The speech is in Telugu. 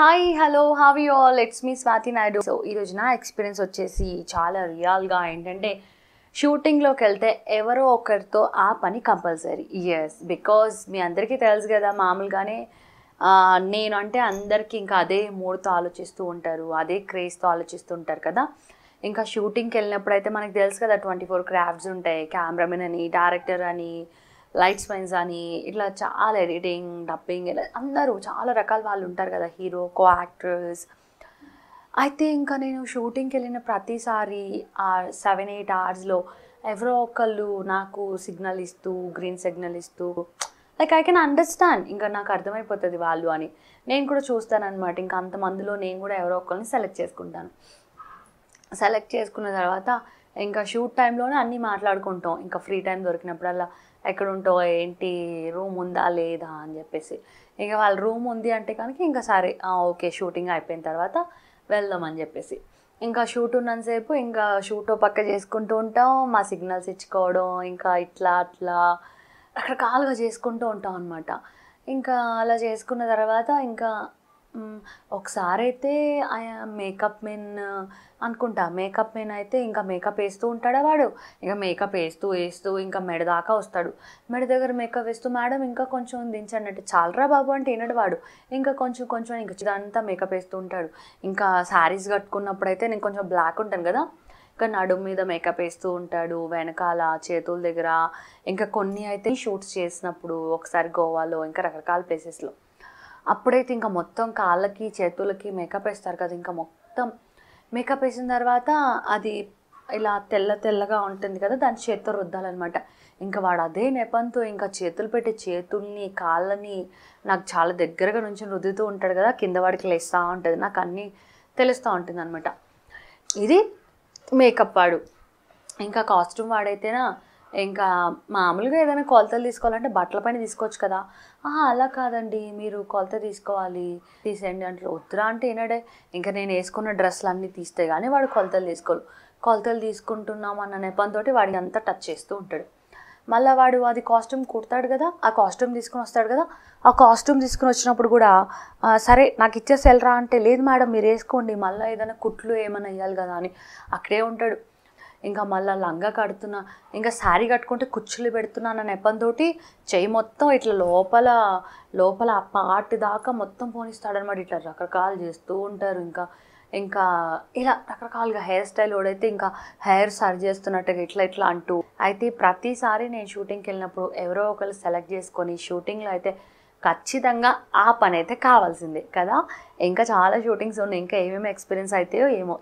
hi hello have you all it's me Swathi Naidu so ఈరోజు నా ఎక్స్పీరియన్స్ వచ్చేసి చాలా రియల్గా ఏంటంటే షూటింగ్లోకి వెళ్తే ఎవరో ఒకరితో ఆ పని కంపల్సరీ ఎస్ బికాజ్ మీ అందరికీ తెలుసు కదా మామూలుగానే నేను అంటే అందరికీ ఇంకా అదే మూడ్తో ఆలోచిస్తూ ఉంటారు అదే క్రేజ్తో ఆలోచిస్తూ ఉంటారు కదా ఇంకా షూటింగ్కి వెళ్ళినప్పుడు అయితే మనకు తెలుసు కదా ట్వంటీ ఫోర్ క్రాఫ్ట్స్ ఉంటాయి కెమెరామెన్ అని డైరెక్టర్ అని లైట్ స్వైన్స్ అని ఇట్లా చాలా ఎడిటింగ్ డబ్బింగ్ ఇలా అందరూ చాలా రకాల వాళ్ళు ఉంటారు కదా హీరో కో యాక్టర్స్ అయితే ఇంకా నేను షూటింగ్కి వెళ్ళిన ప్రతిసారి ఆ సెవెన్ ఎయిట్ అవర్స్లో ఎవరో ఒకళ్ళు నాకు సిగ్నల్ ఇస్తూ గ్రీన్ సిగ్నల్ ఇస్తూ లైక్ ఐ కెన్ అండర్స్టాండ్ ఇంకా నాకు అర్థమైపోతుంది వాళ్ళు అని నేను కూడా చూస్తాను అనమాట ఇంకా అంతమందిలో నేను కూడా ఎవరో ఒకరిని సెలెక్ట్ చేసుకుంటాను సెలెక్ట్ చేసుకున్న తర్వాత ఇంకా షూట్ టైంలోనే అన్నీ మాట్లాడుకుంటాం ఇంకా ఫ్రీ టైం దొరికినప్పుడల్లా ఎక్కడ ఉంటావు ఏంటి రూమ్ ఉందా లేదా అని చెప్పేసి ఇక వాళ్ళ రూమ్ ఉంది అంటే కనుక ఇంకా సరే ఓకే షూటింగ్ అయిపోయిన తర్వాత వెళ్దామని చెప్పేసి ఇంకా షూట్ ఉన్నంతసేపు ఇంకా షూట్ పక్క చేసుకుంటూ ఉంటాం మా సిగ్నల్స్ ఇచ్చుకోవడం ఇంకా ఇట్లా అట్లా అక్కడ కాలుగా చేసుకుంటూ ఉంటాం అనమాట ఇంకా అలా చేసుకున్న తర్వాత ఇంకా ఒకసారి అయితే మేకప్ మెన్ అనుకుంటా మేకప్ మెన్ అయితే ఇంకా మేకప్ వేస్తూ ఉంటాడా వాడు ఇంకా మేకప్ వేస్తూ వేస్తూ ఇంకా మెడ దాకా వస్తాడు మెడ దగ్గర మేకప్ వేస్తూ మేడం ఇంకా కొంచెం దించండి అంటే చాలరా బాబు అంటే వినడు వాడు ఇంకా కొంచెం కొంచెం ఇంకా ఇదంతా మేకప్ వేస్తూ ఉంటాడు ఇంకా శారీస్ కట్టుకున్నప్పుడు అయితే నేను కొంచెం బ్లాక్ ఉంటాను కదా ఇంకా నడుము మీద మేకప్ వేస్తూ ఉంటాడు వెనకాల చేతుల దగ్గర ఇంకా కొన్ని అయితే షూట్స్ చేసినప్పుడు ఒకసారి గోవాలో ఇంకా రకరకాల ప్లేసెస్లో అప్పుడైతే ఇంకా మొత్తం కాళ్ళకి చేతులకి మేకప్ వేస్తారు కదా ఇంకా మొత్తం మేకప్ వేసిన తర్వాత అది ఇలా తెల్ల తెల్లగా ఉంటుంది కదా దాని చేత్తో రుద్దాలన్నమాట ఇంకా వాడు అదే నెపంతో ఇంకా చేతులు పెట్టి చేతుల్ని కాళ్ళని నాకు చాలా దగ్గరగా నుంచి రుద్దుతూ ఉంటాడు కదా కింద వాడికి లేస్తూ ఉంటుంది నాకు అన్నీ తెలుస్తూ ఉంటుంది అనమాట ఇది మేకప్ వాడు ఇంకా కాస్ట్యూమ్ వాడైతేనా ఇంకా మామూలుగా ఏదైనా కొలతలు తీసుకోవాలంటే బట్టల పైన తీసుకోవచ్చు కదా ఆహా అలా కాదండి మీరు కొలత తీసుకోవాలి తీసేయండి అంటే వద్దురా అంటే ఏనాడే ఇంకా నేను వేసుకున్న డ్రెస్సులు అన్నీ తీస్తే కానీ వాడు కొలతలు తీసుకోరు కొలతలు తీసుకుంటున్నాం అన్న నెపంతో వాడిని అంతా టచ్ చేస్తూ ఉంటాడు మళ్ళీ వాడు అది కాస్ట్యూమ్ కుడతాడు కదా ఆ కాస్ట్యూమ్ తీసుకుని వస్తాడు కదా ఆ కాస్ట్యూమ్ తీసుకుని వచ్చినప్పుడు కూడా సరే నాకు ఇచ్చేసి వెళ్ళరా అంటే లేదు మేడం మీరు వేసుకోండి మళ్ళీ ఏదైనా కుట్లు ఏమైనా వేయాలి కదా అని అక్కడే ఉంటాడు ఇంకా మళ్ళీ లంగా కడుతున్నా ఇంకా శారీ కట్టుకుంటే కుచ్చులు పెడుతున్నాను నెపంతో చెయ్యి మొత్తం ఇట్లా లోపల లోపల ఆ పార్ట్ దాకా మొత్తం పోనిస్తాడనమాట ఇట్లా రకరకాలు చేస్తూ ఉంటారు ఇంకా ఇంకా ఇలా రకరకాలుగా హెయిర్ స్టైల్ ఓడైతే ఇంకా హెయిర్ సరి చేస్తున్నట్టుగా ఇట్లా ఇట్లా అంటూ అయితే ప్రతిసారి నేను షూటింగ్కి వెళ్ళినప్పుడు ఎవరో ఒకరు సెలెక్ట్ చేసుకొని షూటింగ్లో అయితే ఖచ్చితంగా ఆ పని అయితే కావాల్సిందే కదా ఇంకా చాలా షూటింగ్స్ ఉన్నాయి ఇంకా ఏమేమి ఎక్స్పీరియన్స్ అయితే ఏమో